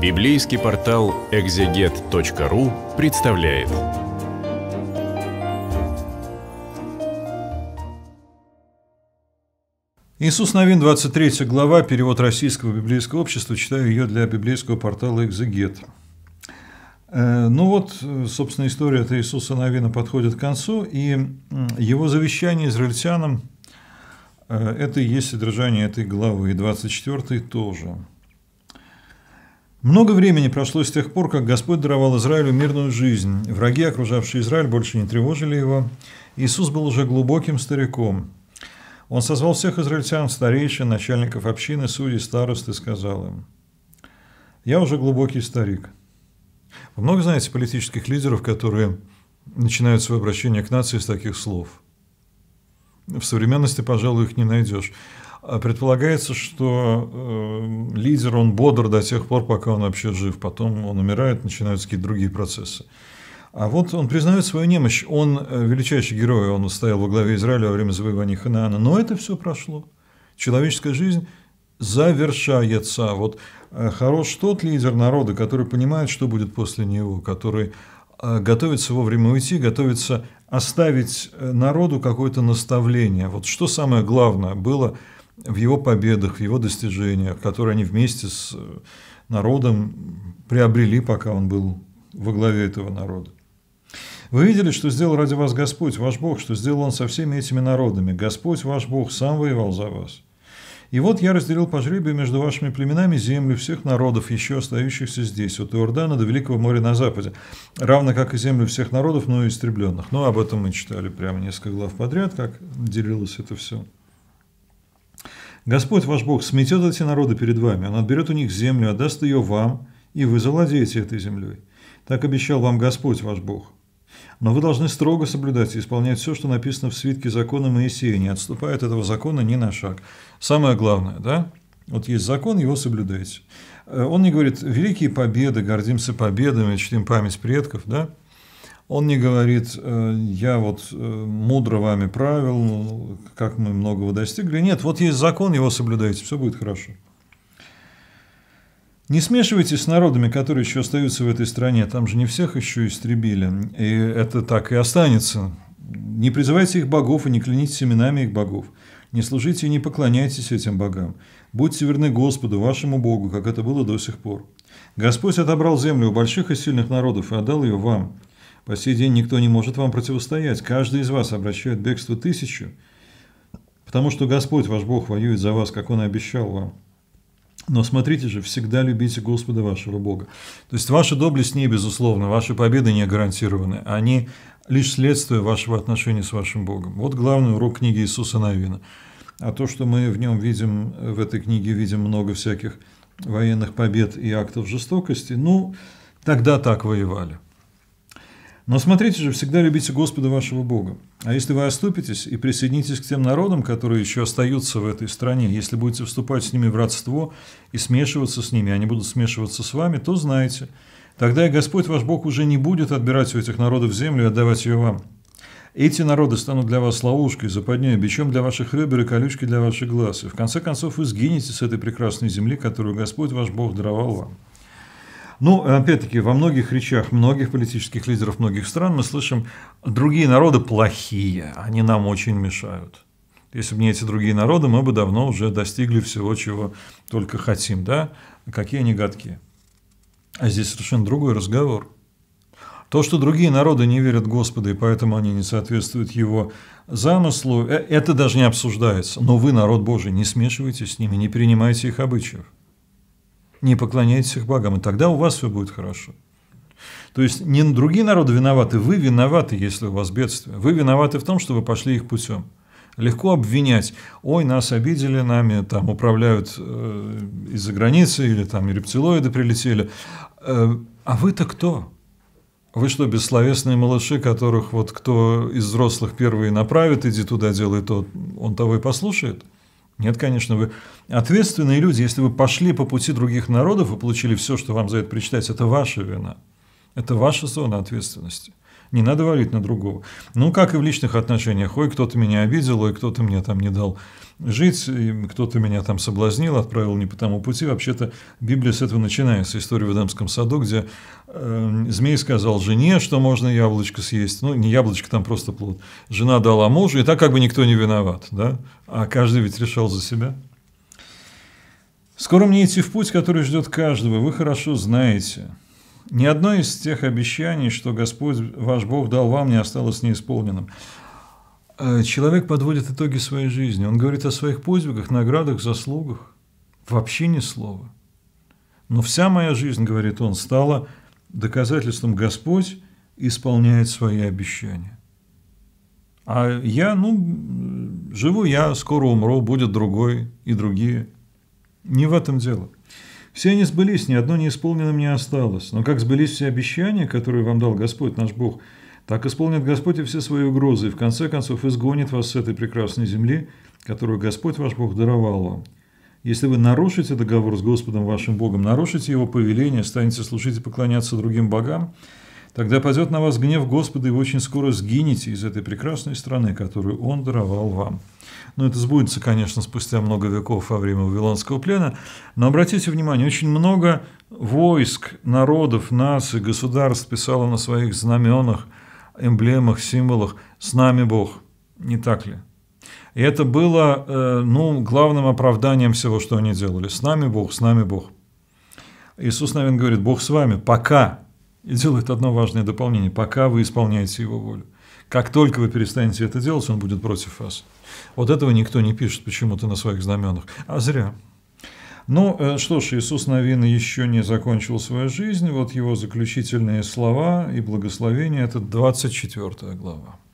Библейский портал экзегет.ру представляет. Иисус Новин, 23 глава, перевод российского библейского общества, читаю ее для библейского портала «Экзегет». Э, ну вот, собственно, история от Иисуса Новина подходит к концу, и его завещание израильтянам э, – это и есть содержание этой главы, и 24 тоже – много времени прошло с тех пор, как Господь даровал Израилю мирную жизнь. Враги, окружавшие Израиль, больше не тревожили его. Иисус был уже глубоким стариком. Он созвал всех израильтян, старейшин, начальников общины, судей, старост и сказал им, «Я уже глубокий старик». Вы много знаете политических лидеров, которые начинают свое обращение к нации с таких слов? В современности, пожалуй, их не найдешь. А предполагается, что э, лидер, он бодр до тех пор, пока он вообще жив, потом он умирает, начинаются какие-то другие процессы. А вот он признает свою немощь, он э, величайший герой, он стоял во главе Израиля во время завоевания Ханаана, но это все прошло. Человеческая жизнь завершается. Вот э, хорош тот лидер народа, который понимает, что будет после него, который э, готовится вовремя уйти, готовится оставить э, народу какое-то наставление. Вот что самое главное было – в его победах, в его достижениях, которые они вместе с э, народом приобрели, пока он был во главе этого народа. Вы видели, что сделал ради вас Господь, ваш Бог, что сделал Он со всеми этими народами. Господь, ваш Бог, сам воевал за вас. И вот я разделил по жребию между вашими племенами землю всех народов, еще остающихся здесь, от Иордана до Великого моря на западе, равно как и землю всех народов, но и истребленных. Но об этом мы читали прямо несколько глав подряд, как делилось это все. Господь ваш Бог сметет эти народы перед вами, Он отберет у них землю, отдаст ее вам, и вы завладеете этой землей. Так обещал вам Господь ваш Бог. Но вы должны строго соблюдать и исполнять все, что написано в свитке закона Моисея, не отступая от этого закона ни на шаг. Самое главное, да? Вот есть закон, его соблюдайте. Э, он не говорит «великие победы, гордимся победами, чтим память предков», да? Он не говорит, «Э, я вот э, мудро вами правил, ну, как мы многого достигли. Нет, вот есть закон, его соблюдайте, все будет хорошо. Не смешивайтесь с народами, которые еще остаются в этой стране. Там же не всех еще истребили. И это так и останется. Не призывайте их богов и не клянитесь именами их богов. Не служите и не поклоняйтесь этим богам. Будьте верны Господу, вашему Богу, как это было до сих пор. Господь отобрал землю у больших и сильных народов и отдал ее вам. По сей день никто не может вам противостоять. Каждый из вас обращает бегство тысячу, потому что Господь ваш Бог воюет за вас, как Он и обещал вам. Но смотрите же, всегда любите Господа вашего Бога. То есть ваша доблесть не безусловно ваши победы не гарантированы. Они лишь следствие вашего отношения с вашим Богом. Вот главный урок книги Иисуса Навина. А то, что мы в нем видим, в этой книге видим много всяких военных побед и актов жестокости, ну, тогда так воевали. Но смотрите же, всегда любите Господа вашего Бога. А если вы оступитесь и присоединитесь к тем народам, которые еще остаются в этой стране, если будете вступать с ними в родство и смешиваться с ними, они будут смешиваться с вами, то знайте, тогда и Господь ваш Бог уже не будет отбирать у этих народов землю и отдавать ее вам. Эти народы станут для вас ловушкой, западней, бичом для ваших ребер и колючкой для ваших глаз. И в конце концов вы сгинете с этой прекрасной земли, которую Господь ваш Бог даровал вам. Ну, опять-таки, во многих речах многих политических лидеров многих стран мы слышим, другие народы плохие, они нам очень мешают. Если бы не эти другие народы, мы бы давно уже достигли всего, чего только хотим, да? Какие они гадкие. А здесь совершенно другой разговор. То, что другие народы не верят Господу, и поэтому они не соответствуют Его замыслу, э, это даже не обсуждается. Но вы, народ Божий, не смешивайтесь с ними, не принимайте их обычаев не поклоняйтесь их богам, и тогда у вас все будет хорошо. То есть не другие народы виноваты, вы виноваты, если у вас бедствие. Вы виноваты в том, что вы пошли их путем. Легко обвинять, ой, нас обидели, нами там управляют э, из-за границы, или там рептилоиды прилетели. Э, а вы-то кто? Вы что, бессловесные малыши, которых вот кто из взрослых первые направит, иди туда, делай то, он того и послушает? Нет, конечно, вы ответственные люди. Если вы пошли по пути других народов и получили все, что вам за это причитается, это ваша вина. Это ваша зона ответственности. Не надо валить на другого. Ну, как и в личных отношениях. Ой, кто-то меня обидел, ой, кто-то мне там не дал жить, кто-то меня там соблазнил, отправил не по тому пути. Вообще-то Библия с этого начинается. История в Эдемском саду, где э, змей сказал жене, что можно яблочко съесть. Ну, не яблочко, там просто плод. Жена дала мужу, и так как бы никто не виноват. Да? А каждый ведь решал за себя. Скоро мне идти в путь, который ждет каждого. Вы хорошо знаете. Ни одно из тех обещаний, что Господь ваш Бог дал вам, не осталось неисполненным. Э, человек подводит итоги своей жизни. Он говорит о своих подвигах, наградах, заслугах. Вообще ни слова. Но вся моя жизнь, говорит он, стала доказательством Господь исполняет свои обещания. А я, ну, живу я, скоро умру, будет другой и другие. Не в этом дело. Все они сбылись, ни одно неисполненным не осталось. Но как сбылись все обещания, которые вам дал Господь наш Бог, так исполнит Господь и все свои угрозы, и в конце концов изгонит вас с этой прекрасной земли, которую Господь ваш Бог даровал вам. Если вы нарушите договор с Господом вашим Богом, нарушите его повеление, станете служить и поклоняться другим богам, Тогда падет на вас гнев Господа, и вы очень скоро сгинете из этой прекрасной страны, которую Он даровал вам. Но ну, это сбудется, конечно, спустя много веков во время Вавилонского плена. Но обратите внимание, очень много войск, народов, наций, государств писало на своих знаменах, эмблемах, символах «С нами Бог». Не так ли? И это было э, ну, главным оправданием всего, что они делали. «С нами Бог, с нами Бог». Иисус, наверное, говорит, «Бог с вами, пока и делает одно важное дополнение, пока вы исполняете его волю. Как только вы перестанете это делать, он будет против вас. Вот этого никто не пишет почему-то на своих знаменах. А зря. Ну, э, что ж, Иисус Новин еще не закончил свою жизнь. Вот его заключительные слова и благословения – это 24 глава.